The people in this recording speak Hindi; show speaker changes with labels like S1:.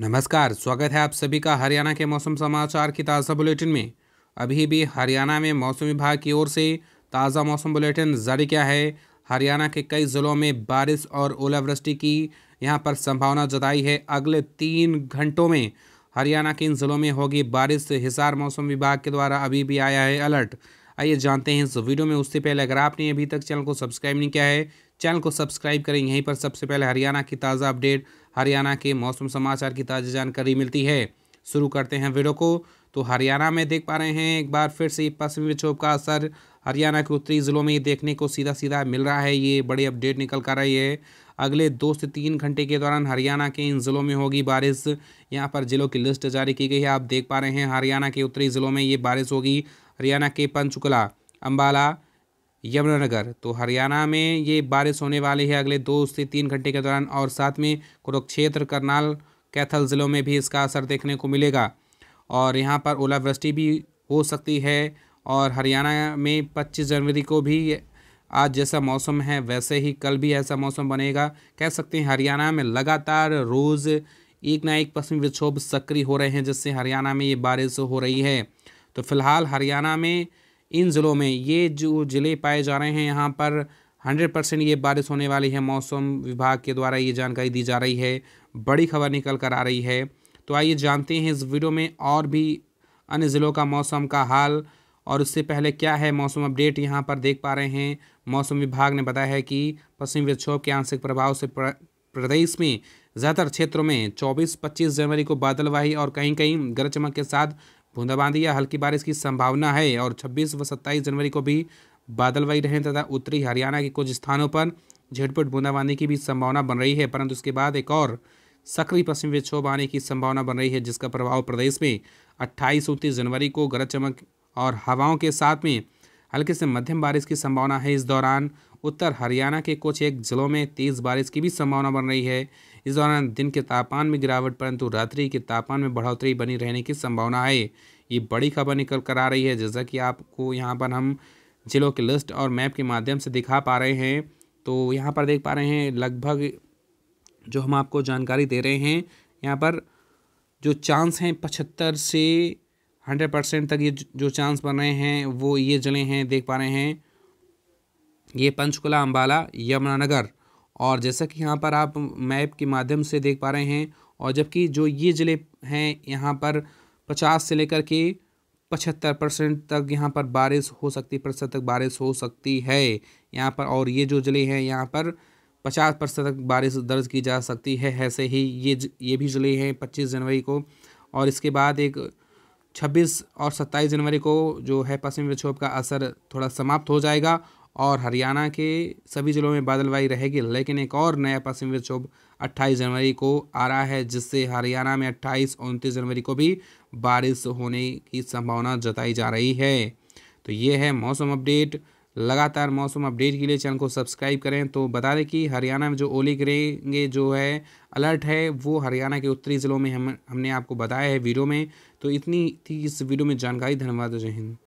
S1: नमस्कार स्वागत है आप सभी का हरियाणा के मौसम समाचार की ताज़ा बुलेटिन में अभी भी हरियाणा में मौसम विभाग की ओर से ताज़ा मौसम बुलेटिन जारी किया है हरियाणा के कई ज़िलों में बारिश और ओलावृष्टि की यहाँ पर संभावना जताई है अगले तीन घंटों में हरियाणा के इन ज़िलों में होगी बारिश हिसार मौसम विभाग के द्वारा अभी भी आया है अलर्ट आइए जानते हैं इस वीडियो में उससे पहले अगर आपने अभी तक चैनल को सब्सक्राइब नहीं किया है चैनल को सब्सक्राइब करें यहीं पर सबसे पहले हरियाणा की ताज़ा अपडेट हरियाणा के मौसम समाचार की ताज़ा जानकारी मिलती है शुरू करते हैं वीडियो को तो हरियाणा में देख पा रहे हैं एक बार फिर से पश्चिमी विक्षोभ का असर हरियाणा के उत्तरी ज़िलों में देखने को सीधा सीधा मिल रहा है ये बड़ी अपडेट निकल कर रही है अगले दो से तीन घंटे के दौरान हरियाणा के इन ज़िलों में होगी बारिश यहाँ पर ज़िलों की लिस्ट जारी की गई है आप देख पा रहे हैं हरियाणा के उत्तरी ज़िलों में ये बारिश होगी हरियाणा के पंचकुला अम्बाला यमुनानगर तो हरियाणा में ये बारिश होने वाली है अगले दो से तीन घंटे के दौरान और साथ में कुरुक्षेत्र करनाल कैथल ज़िलों में भी इसका असर देखने को मिलेगा और यहाँ पर ओलावृष्टि भी हो सकती है और हरियाणा में 25 जनवरी को भी आज जैसा मौसम है वैसे ही कल भी ऐसा मौसम बनेगा कह सकते हैं हरियाणा में लगातार रोज़ एक ना एक पश्चिमी विक्षोभ सक्रिय हो रहे हैं जिससे हरियाणा में ये बारिश हो रही है तो फिलहाल हरियाणा में इन ज़िलों में ये जो ज़िले पाए जा रहे हैं यहाँ पर हंड्रेड परसेंट ये बारिश होने वाली है मौसम विभाग के द्वारा ये जानकारी दी जा रही है बड़ी खबर निकल कर आ रही है तो आइए जानते हैं इस वीडियो में और भी अन्य ज़िलों का मौसम का हाल और उससे पहले क्या है मौसम अपडेट यहाँ पर देख पा रहे हैं मौसम विभाग ने बताया है कि पश्चिमी विक्षोभ के आंशिक प्रभाव से प्रदेश में ज़्यादातर क्षेत्रों में 24-25 जनवरी को बादलवाही और कहीं कहीं गरज चमक के साथ बूंदाबांदी या हल्की बारिश की संभावना है और 26 व 27 जनवरी को भी बादल वही रहें तथा उत्तरी हरियाणा के कुछ स्थानों पर झटपट बूंदाबांदी की भी संभावना बन रही है परंतु उसके बाद एक और सक्रिय पश्चिम विक्षोभ आने की संभावना बन रही है जिसका प्रभाव प्रदेश में अट्ठाईस उनतीस जनवरी को गरज चमक और हवाओं के साथ में हल्की से मध्यम बारिश की संभावना है इस दौरान उत्तर हरियाणा के कुछ एक जिलों में तेज़ बारिश की भी संभावना बन रही है इस दौरान दिन के तापमान में गिरावट परंतु रात्रि के तापमान में बढ़ोतरी बनी रहने की संभावना है ये बड़ी खबर निकल कर आ रही है जैसा कि आपको यहाँ पर हम जिलों की लिस्ट और मैप के माध्यम से दिखा पा रहे हैं तो यहाँ पर देख पा रहे हैं लगभग जो हम आपको जानकारी दे रहे हैं यहाँ पर जो चांस हैं पचहत्तर से हंड्रेड परसेंट तक ये जो चांस बन रहे हैं वो ये ज़िले हैं देख पा रहे हैं ये पंचकुला अम्बाला यमुनानगर और जैसा कि यहाँ पर आप मैप के माध्यम से देख पा रहे हैं और जबकि जो ये ज़िले हैं यहाँ पर पचास से लेकर के पचहत्तर परसेंट तक यहाँ पर बारिश हो सकती प्रतिशत तक बारिश हो सकती है यहाँ पर और ये जो ज़िले हैं यहाँ पर पचास परसेंट तक बारिश दर्ज की जा सकती है ऐसे ही ये ये भी ज़िले हैं पच्चीस जनवरी को और इसके बाद एक 26 और 27 जनवरी को जो है पश्चिमी विक्षोभ का असर थोड़ा समाप्त हो जाएगा और हरियाणा के सभी ज़िलों में बादलवाई रहेगी लेकिन एक और नया पश्चिमी विक्षोभ 28 जनवरी को आ रहा है जिससे हरियाणा में 28 उनतीस जनवरी को भी बारिश होने की संभावना जताई जा रही है तो ये है मौसम अपडेट लगातार मौसम अपडेट के लिए चैनल को सब्सक्राइब करें तो बता दें कि हरियाणा में जो ओली गिरेंगे जो है अलर्ट है वो हरियाणा के उत्तरी ज़िलों में हम हमने आपको बताया है वीडियो में तो इतनी थी इस वीडियो में जानकारी धन्यवाद जय हिंद